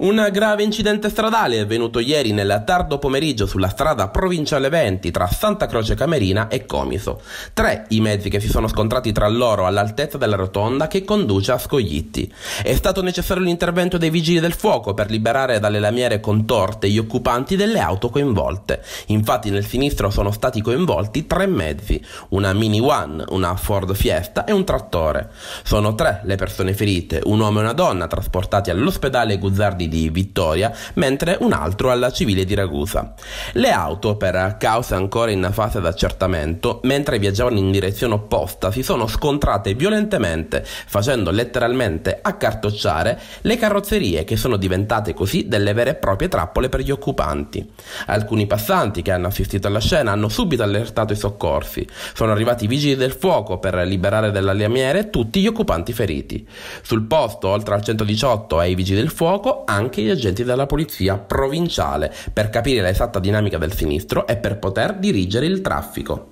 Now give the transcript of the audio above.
Un grave incidente stradale è avvenuto ieri nel tardo pomeriggio sulla strada provinciale 20 tra Santa Croce Camerina e Comiso. Tre i mezzi che si sono scontrati tra loro all'altezza della rotonda che conduce a Scoglitti. È stato necessario l'intervento dei vigili del fuoco per liberare dalle lamiere contorte gli occupanti delle auto coinvolte. Infatti nel sinistro sono stati coinvolti tre mezzi, una Mini One, una Ford Fiesta e un trattore. Sono tre le persone ferite, un uomo e una donna trasportati all'ospedale Guzzardi di Vittoria, mentre un altro alla civile di Ragusa. Le auto, per cause ancora in fase d'accertamento, mentre viaggiavano in direzione opposta, si sono scontrate violentemente, facendo letteralmente accartocciare le carrozzerie che sono diventate così delle vere e proprie trappole per gli occupanti. Alcuni passanti che hanno assistito alla scena hanno subito allertato i soccorsi. Sono arrivati i vigili del fuoco per liberare dalla lamiere tutti gli occupanti feriti. Sul posto, oltre al 118 e ai vigili del fuoco, hanno anche gli agenti della polizia provinciale per capire l'esatta dinamica del sinistro e per poter dirigere il traffico.